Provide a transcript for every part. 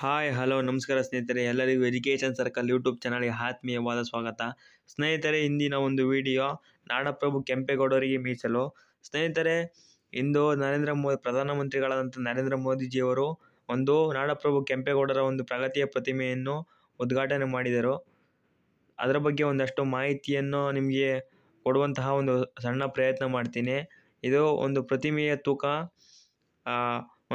hi hello ನಮಸ್ಕಾರ ಸ್ನೇಹಿತರೆ ಎಲ್ಲರಿಗೂ ಎಜುಕೇಷನ್ ಸರ್ಕಲ್ ಯೂಟ್ಯೂಬ್ ಚಾನಲ್ಗೆ ಆತ್ಮೀಯವಾದ ಸ್ವಾಗತ ಸ್ನೇಹಿತರೆ ಇಂದಿನ ಒಂದು ವಿಡಿಯೋ ನಾಡಪ್ರಭು ಕೆಂಪೇಗೌಡರಿಗೆ ಮೀಸಲು ಸ್ನೇಹಿತರೆ ಇಂದು ನರೇಂದ್ರ ಮೋದಿ ಪ್ರಧಾನಮಂತ್ರಿಗಳಾದಂಥ ನರೇಂದ್ರ ಮೋದಿಜಿಯವರು ಒಂದು ನಾಡಪ್ರಭು ಕೆಂಪೇಗೌಡರ ಒಂದು ಪ್ರಗತಿಯ ಪ್ರತಿಮೆಯನ್ನು ಉದ್ಘಾಟನೆ ಮಾಡಿದರು ಅದರ ಬಗ್ಗೆ ಒಂದಷ್ಟು ಮಾಹಿತಿಯನ್ನು ನಿಮಗೆ ಕೊಡುವಂತಹ ಒಂದು ಸಣ್ಣ ಪ್ರಯತ್ನ ಮಾಡ್ತೀನಿ ಇದು ಒಂದು ಪ್ರತಿಮೆಯ ತೂಕ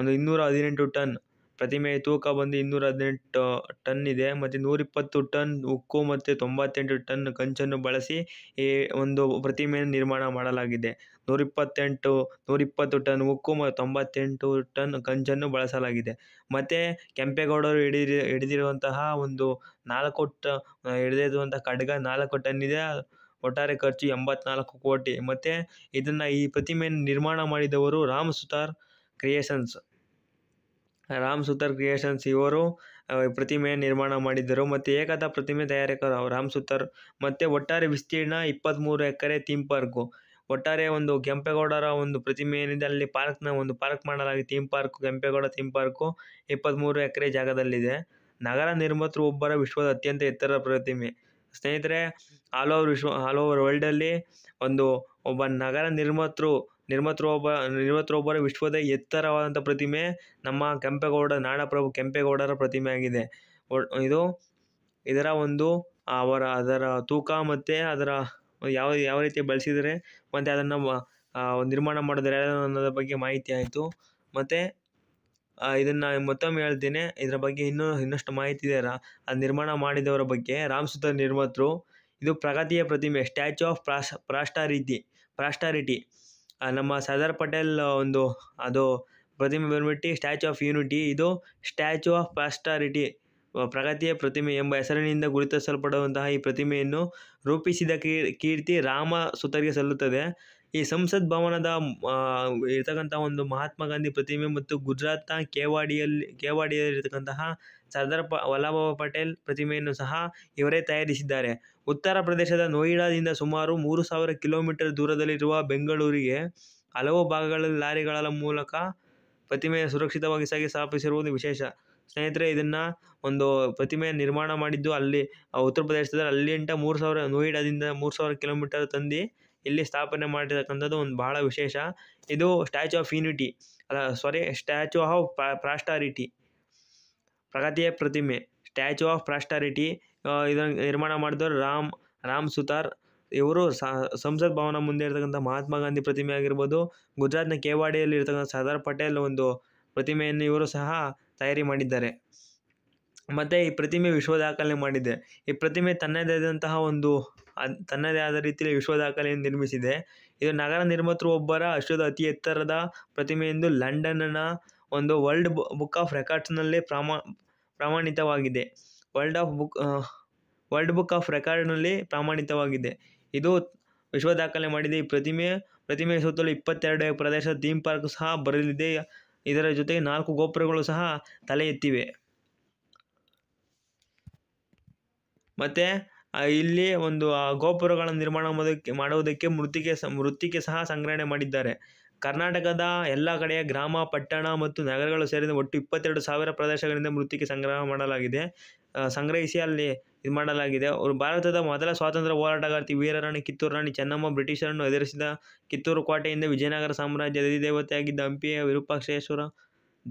ಒಂದು ಇನ್ನೂರ ಹದಿನೆಂಟು ಟನ್ ಪ್ರತಿಮೆ ತೂಕ ಬಂದು ಇನ್ನೂರ ಹದಿನೆಂಟು ಟನ್ ಇದೆ ಮತ್ತು ನೂರಿಪ್ಪತ್ತು ಟನ್ ಉಕ್ಕು ಮತ್ತು ತೊಂಬತ್ತೆಂಟು ಟನ್ ಕಂಚನ್ನು ಬಳಸಿ ಈ ಒಂದು ಪ್ರತಿಮೆಯನ್ನು ನಿರ್ಮಾಣ ಮಾಡಲಾಗಿದೆ ನೂರಿಪ್ಪತ್ತೆಂಟು ನೂರಿಪ್ಪತ್ತು ಟನ್ ಉಕ್ಕು ಮತ್ತು ತೊಂಬತ್ತೆಂಟು ಟನ್ ಕಂಚನ್ನು ಬಳಸಲಾಗಿದೆ ಮತ್ತು ಕೆಂಪೇಗೌಡರು ಹಿಡಿದಿ ಹಿಡಿದಿರುವಂತಹ ಒಂದು ನಾಲ್ಕು ಟ ಹಿಡಿದಿರುವಂಥ ಖಡ್ಗ ನಾಲ್ಕು ಟನ್ ಇದೆ ಒಟ್ಟಾರೆ ಖರ್ಚು ಎಂಬತ್ನಾಲ್ಕು ಕೋಟಿ ಮತ್ತು ಇದನ್ನು ಈ ಪ್ರತಿಮೆಯನ್ನು ನಿರ್ಮಾಣ ಮಾಡಿದವರು ರಾಮ್ ಸುತಾರ್ ಕ್ರಿಯೇಷನ್ಸ್ ರಾಮ್ ಸುತರ್ ಕ್ರಿಯೇಷನ್ಸ್ ಇವರು ಪ್ರತಿಮೆ ನಿರ್ಮಾಣ ಮಾಡಿದ್ದರು ಮತ್ತು ಏಕತಾ ಪ್ರತಿಮೆ ತಯಾರಕರು ರಾಮ್ ಸುತರ್ ಮತ್ತು ಒಟ್ಟಾರೆ ವಿಸ್ತೀರ್ಣ ಇಪ್ಪತ್ತ್ಮೂರು ಎಕರೆ ಥೀಮ್ ಪಾರ್ಕು ಒಟ್ಟಾರೆ ಒಂದು ಕೆಂಪೇಗೌಡರ ಒಂದು ಪ್ರತಿಮೆ ಏನಿದೆ ಅಲ್ಲಿ ಪಾರ್ಕ್ನ ಒಂದು ಪಾರ್ಕ್ ಮಾಡಲಾಗಿದೆ theme park Kempegowda theme park ಇಪ್ಪತ್ತ್ಮೂರು ಎಕರೆ ಜಾಗದಲ್ಲಿದೆ ನಗರ ನಿರ್ಮಾತೃ ಒಬ್ಬರ ವಿಶ್ವದ ಅತ್ಯಂತ ಎತ್ತರ ಪ್ರತಿಮೆ ಸ್ನೇಹಿತರೆ ಆಲ್ ಓವರ್ ವಿಶ್ವ ಆಲ್ ಓವರ್ ವರ್ಲ್ಡಲ್ಲಿ ಒಂದು ಒಬ್ಬ ನಗರ ನಿರ್ಮಾತೃ ನಿರ್ಮತ್ರೊಬ ನಿರ್ಮತ್ರೊಬ್ಬರ ವಿಶ್ವದ ಎತ್ತರವಾದಂಥ ಪ್ರತಿಮೆ ನಮ್ಮ ಕೆಂಪೇಗೌಡ ನಾಡಪ್ರಭು ಕೆಂಪೇಗೌಡರ ಪ್ರತಿಮೆ ಆಗಿದೆ ಇದು ಇದರ ಒಂದು ಅವರ ಅದರ ತೂಕ ಮತ್ತು ಅದರ ಯಾವ ಯಾವ ರೀತಿ ಬಳಸಿದರೆ ಮತ್ತು ಅದನ್ನು ನಿರ್ಮಾಣ ಮಾಡಿದರೆ ಅನ್ನೋದ್ರ ಬಗ್ಗೆ ಮಾಹಿತಿ ಆಯಿತು ಮತ್ತು ಇದನ್ನು ಮತ್ತೊಮ್ಮೆ ಹೇಳ್ತೀನಿ ಇದರ ಬಗ್ಗೆ ಇನ್ನೂ ಇನ್ನಷ್ಟು ಮಾಹಿತಿ ಇದೆ ಅದು ನಿರ್ಮಾಣ ಮಾಡಿದವರ ಬಗ್ಗೆ ರಾಮಸುತ ನಿರ್ಮಾತೃ ಇದು ಪ್ರಗತಿಯ ಪ್ರತಿಮೆ ಸ್ಟ್ಯಾಚ್ಯೂ ಆಫ್ ಪ್ರಾಸ್ ಪ್ರಾಸ್ಟಾರಿಟಿ ಪ್ರಾಸ್ಟಾರಿಟಿ ನಮ್ಮ ಸರ್ದಾರ್ ಪಟೇಲ್ ಒಂದು ಅದು ಪ್ರತಿಮೆ ಬಂದ್ಬಿಟ್ಟು ಸ್ಟ್ಯಾಚು ಆಫ್ ಯೂನಿಟಿ ಇದು ಸ್ಟ್ಯಾಚು ಆಫ್ ಪಾಸ್ಟಾರಿಟಿ ಪ್ರಗತಿಯ ಪ್ರತಿಮೆ ಎಂಬ ಹೆಸರಿನಿಂದ ಗುರುತಿಸಲ್ಪಡುವಂತಹ ಈ ಪ್ರತಿಮೆಯನ್ನು ರೂಪಿಸಿದ ಕೀರ್ತಿ ರಾಮ ಸುತರಿಗೆ ಸಲ್ಲುತ್ತದೆ ಈ ಸಂಸತ್ ಭವನದ ಇರತಕ್ಕಂಥ ಒಂದು ಮಹಾತ್ಮ ಗಾಂಧಿ ಪ್ರತಿಮೆ ಮತ್ತು ಗುಜರಾತ್ನ ಕೇವಾಡಿಯಲ್ಲಿ ಕೇವಾಡಿಯಲ್ಲಿರತಕ್ಕಂತಹ ಸರ್ದಾರ್ ಪ ವಲ್ಲಭಭಾಯಿ ಪಟೇಲ್ ಪ್ರತಿಮೆಯನ್ನು ಸಹ ಇವರೇ ತಯಾರಿಸಿದ್ದಾರೆ ಉತ್ತರ ಪ್ರದೇಶದ ನೋಯಿಡಾದಿಂದ ಸುಮಾರು ಮೂರು ಸಾವಿರ ಕಿಲೋಮೀಟರ್ ದೂರದಲ್ಲಿರುವ ಬೆಂಗಳೂರಿಗೆ ಹಲವು ಭಾಗಗಳಲ್ಲಿ ಲಾರಿಗಳ ಮೂಲಕ ಪ್ರತಿಮೆಯ ಸುರಕ್ಷಿತವಾಗಿ ಸಾಗಿ ಸ್ಥಾಪಿಸಿರುವುದು ವಿಶೇಷ ಸ್ನೇಹಿತರೆ ಇದನ್ನು ಒಂದು ಪ್ರತಿಮೆ ನಿರ್ಮಾಣ ಮಾಡಿದ್ದು ಅಲ್ಲಿ ಉತ್ತರ ಪ್ರದೇಶದಲ್ಲಿ ಅಲ್ಲಿಂಟ ಮೂರು ಸಾವಿರ ನೋಯಿಡಾದಿಂದ ಮೂರು ಸಾವಿರ ಕಿಲೋಮೀಟರ್ ತಂದು ಇಲ್ಲಿ ಸ್ಥಾಪನೆ ಮಾಡಿರ್ತಕ್ಕಂಥದ್ದು ಒಂದು ಬಹಳ ವಿಶೇಷ ಇದು ಸ್ಟ್ಯಾಚು ಆಫ್ ಯೂನಿಟಿ ಅಲ್ಲ ಸಾರಿ ಸ್ಟ್ಯಾಚು ಆಫ್ ಪ್ರಾಸ್ಟಾರಿಟಿ ಪ್ರಗತಿಯ ಪ್ರತಿಮೆ ಸ್ಟ್ಯಾಚು ಆಫ್ ಪ್ರಾಸ್ಟಾರಿಟಿ ಇದನ್ನು ನಿರ್ಮಾಣ ಮಾಡಿದವರು ರಾಮ್ ರಾಮ್ ಸುತಾರ್ ಇವರು ಸಂಸತ್ ಭವನ ಮುಂದೆ ಇರತಕ್ಕಂಥ ಮಹಾತ್ಮ ಗಾಂಧಿ ಪ್ರತಿಮೆ ಆಗಿರ್ಬೋದು ಗುಜರಾತ್ನ ಕೇವಾಡಿಯಲ್ಲಿ ಇರ್ತಕ್ಕಂಥ ಸರ್ದಾರ್ ಪಟೇಲ್ ಒಂದು ಪ್ರತಿಮೆಯನ್ನು ಇವರು ಸಹ ತಯಾರಿ ಮಾಡಿದ್ದಾರೆ ಮತ್ತು ಈ ಪ್ರತಿಮೆ ವಿಶ್ವ ದಾಖಲೆ ಮಾಡಿದೆ ಈ ಪ್ರತಿಮೆ ತನ್ನದೇ ಆದಂತಹ ಒಂದು ತನ್ನದೇ ಆದ ರೀತಿಯಲ್ಲಿ ವಿಶ್ವ ದಾಖಲೆಯನ್ನು ನಿರ್ಮಿಸಿದೆ ಇದು ನಗರ ನಿರ್ಮಾತೃ ಒಬ್ಬರ ಅಶ್ವದ ಅತಿ ಎತ್ತರದ ಪ್ರತಿಮೆ ಎಂದು ಲಂಡನ್ನಿನ ಒಂದು ವರ್ಲ್ಡ್ ಬುಕ್ ಆಫ್ ರೆಕಾರ್ಡ್ಸ್ನಲ್ಲಿ ಪ್ರಾಮ ಪ್ರಮಾಣಿತವಾಗಿದೆ world of book world book of ರೆಕಾರ್ಡ್ನಲ್ಲಿ ಪ್ರಮಾಣಿತವಾಗಿದೆ ಇದು ವಿಶ್ವ ದಾಖಲೆ ಮಾಡಿದೆ ಈ ಪ್ರತಿಮೆ ಪ್ರತಿಮೆಯ ಸುತ್ತಲೂ ಇಪ್ಪತ್ತೆರಡು ಪ್ರದೇಶ ಥೀಮ್ ಪಾರ್ಕ್ ಸಹ ಬರಲಿದೆ ಇದರ ಜೊತೆಗೆ ನಾಲ್ಕು ಗೋಪುರಗಳು ಸಹ ತಲೆ ಎತ್ತಿವೆ ಮತ್ತು ಇಲ್ಲಿ ಒಂದು ಗೋಪುರಗಳ ನಿರ್ಮಾಣ ಮಾಡುವುದಕ್ಕೆ ಮೃತ್ತಿಕೆ ಸ ಮೃತ್ತಿಕೆ ಸಹ ಸಂಗ್ರಹಣೆ ಮಾಡಿದ್ದಾರೆ ಕರ್ನಾಟಕದ ಎಲ್ಲ ಕಡೆಯ ಗ್ರಾಮ ಪಟ್ಟಣ ಮತ್ತು ನಗರಗಳು ಸೇರಿದ ಒಟ್ಟು ಇಪ್ಪತ್ತೆರಡು ಸಾವಿರ ಪ್ರದೇಶಗಳಿಂದ ಮೃತ್ತಿಕೆ ಸಂಗ್ರಹ ಮಾಡಲಾಗಿದೆ ಸಂಗ್ರಹಿಸಿ ಅಲ್ಲಿ ಇದು ಮಾಡಲಾಗಿದೆ ಅವರು ಭಾರತದ ಮೊದಲ ಸ್ವಾತಂತ್ರ್ಯ ಹೋರಾಟಗಾರ್ತಿ ವೀರರಾಣಿ ಕಿತ್ತೂರು ರಾಣಿ ಚೆನ್ನಮ್ಮ ಬ್ರಿಟಿಷರನ್ನು ಎದುರಿಸಿದ ಕಿತ್ತೂರು ಕೋಟೆಯಿಂದ ವಿಜಯನಗರ ಸಾಮ್ರಾಜ್ಯದ ಅಧಿದೇವತೆಯಾಗಿದ್ದ ಹಂಪಿಯ ವಿರೂಪಾಕ್ಷೇಶ್ವರ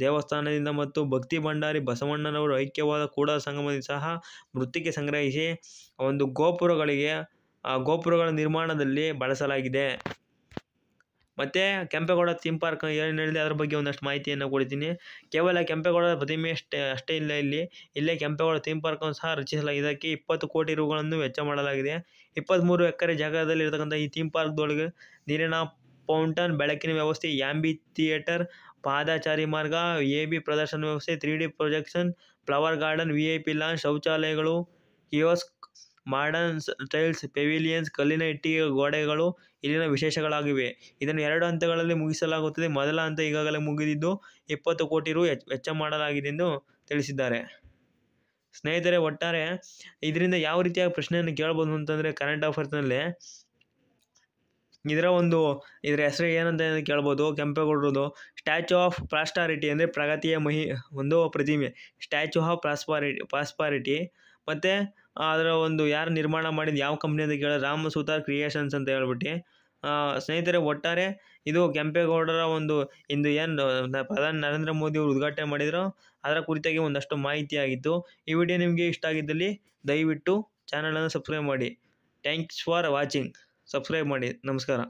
ದೇವಸ್ಥಾನದಿಂದ ಮತ್ತು ಭಕ್ತಿ ಭಂಡಾರಿ ಬಸವಣ್ಣನವರು ಐಕ್ಯವಾದ ಕೂಡ ಸಂಗಮದಿಂದ ಸಹ ಮೃತ್ತಿಕೆ ಸಂಗ್ರಹಿಸಿ ಒಂದು ಗೋಪುರಗಳಿಗೆ ಆ ಗೋಪುರಗಳ ನಿರ್ಮಾಣದಲ್ಲಿ ಬಳಸಲಾಗಿದೆ ಮತ್ತು ಕೆಂಪೇಗೌಡ ಥೀಮ್ ಪಾರ್ಕ್ ಏನು ಹೇಳಿದೆ ಅದರ ಬಗ್ಗೆ ಒಂದಷ್ಟು ಮಾಹಿತಿಯನ್ನು ಕೊಡ್ತೀನಿ ಕೇವಲ ಕೆಂಪೇಗೌಡ ಪ್ರತಿಮೆ ಅಷ್ಟೇ ಅಷ್ಟೇ ಇಲ್ಲ ಇಲ್ಲಿ ಇಲ್ಲೇ ಕೆಂಪೇಗೌಡ ಥೀಮ್ ಪಾರ್ಕನ್ನು ಸಹ ರಚಿಸಲಾಗಿದೆ ಇದಕ್ಕೆ ಇಪ್ಪತ್ತು ಕೋಟಿ ರುಗಳನ್ನು ವೆಚ್ಚ ಮಾಡಲಾಗಿದೆ ಇಪ್ಪತ್ತ್ಮೂರು ಎಕರೆ ಜಾಗದಲ್ಲಿ ಇರತಕ್ಕಂಥ ಈ ಥೀಮ್ ಪಾರ್ಕ್ದೊಳಗೆ ನೀರಿನ ಫೌಂಟನ್ ಬೆಳಕಿನ ವ್ಯವಸ್ಥೆ ಆ್ಯಂಬಿ ಥಿಯೇಟರ್ ಪಾದಚಾರಿ ಮಾರ್ಗ ಎ ಬಿ ಪ್ರದರ್ಶನ ವ್ಯವಸ್ಥೆ three D projection flower garden V I P lounge ಶೌಚಾಲಯಗಳು ಕಿಯೋಸ್ಕ್ ಮಾಡರ್ನ್ ಟೈಲ್ಸ್ ಪೆವಿಲಿಯನ್ಸ್ ಕಲ್ಲಿನ ಇಟ್ಟಿಗೆ ಗೋಡೆಗಳು ಇಲ್ಲಿನ ವಿಶೇಷಗಳಾಗಿವೆ ಇದನ್ನು ಎರಡು ಹಂತಗಳಲ್ಲಿ ಮುಗಿಸಲಾಗುತ್ತದೆ ಮೊದಲ ಹಂತ ಈಗಾಗಲೇ ಮುಗಿದಿದ್ದು ಇಪ್ಪತ್ತು ಕೋಟಿ ರು ವೆಚ್ಚ ಮಾಡಲಾಗಿದೆ ಎಂದು ತಿಳಿಸಿದ್ದಾರೆ ಸ್ನೇಹಿತರೆ ಒಟ್ಟಾರೆ ಇದರಿಂದ ಯಾವ ರೀತಿಯಾಗಿ ಪ್ರಶ್ನೆಯನ್ನು ಕೇಳ್ಬೋದು ಅಂತಂದರೆ ಕರೆಂಟ್ ಅಫೇರ್ಸ್ನಲ್ಲಿ ಇದರ ಒಂದು ಇದರ ಹೆಸರು ಏನಂತ ಕೇಳ್ಬೋದು ಕೆಂಪೇಗೌಡರದು ಸ್ಟ್ಯಾಚು ಆಫ್ ಪ್ರಾಸ್ಟಾರಿಟಿ ಅಂದರೆ ಪ್ರಗತಿಯ ಮಹಿ ಒಂದು ಪ್ರತಿಮೆ ಸ್ಟ್ಯಾಚು ಆಫ್ ಪ್ರಾಸ್ಪಾರಿ ಪ್ರಾಸ್ಪಾರಿಟಿ ಮತ್ತು ಅದರ ಒಂದು ಯಾರು ನಿರ್ಮಾಣ ಮಾಡಿದ ಯಾವ ಕಂಪ್ನಿ ಅಂತ ಕೇಳಿದ್ರೆ ರಾಮ ಸುತಾರ್ ಕ್ರಿಯೇಷನ್ಸ್ ಅಂತ ಹೇಳ್ಬಿಟ್ಟು ಸ್ನೇಹಿತರೆ ಒಟ್ಟಾರೆ ಇದು ಕೆಂಪೇಗೌಡರ ಒಂದು ಇಂದು ಏನು ಪ್ರಧಾನಿ ನರೇಂದ್ರ ಮೋದಿ ಅವರು ಉದ್ಘಾಟನೆ ಮಾಡಿದ್ರು ಅದರ ಕುರಿತಾಗಿ ಒಂದಷ್ಟು ಮಾಹಿತಿ ಆಗಿತ್ತು ಈ ವಿಡಿಯೋ ನಿಮಗೆ ಇಷ್ಟ ಆಗಿದ್ದಲ್ಲಿ ದಯವಿಟ್ಟು ಚಾನಲನ್ನು ಸಬ್ಸ್ಕ್ರೈಬ್ ಮಾಡಿ ಥ್ಯಾಂಕ್ಸ್ ಫಾರ್ ವಾಚಿಂಗ್ ಸಬ್ಸ್ಕ್ರೈಬ್ ಮಾಡಿ ನಮಸ್ಕಾರ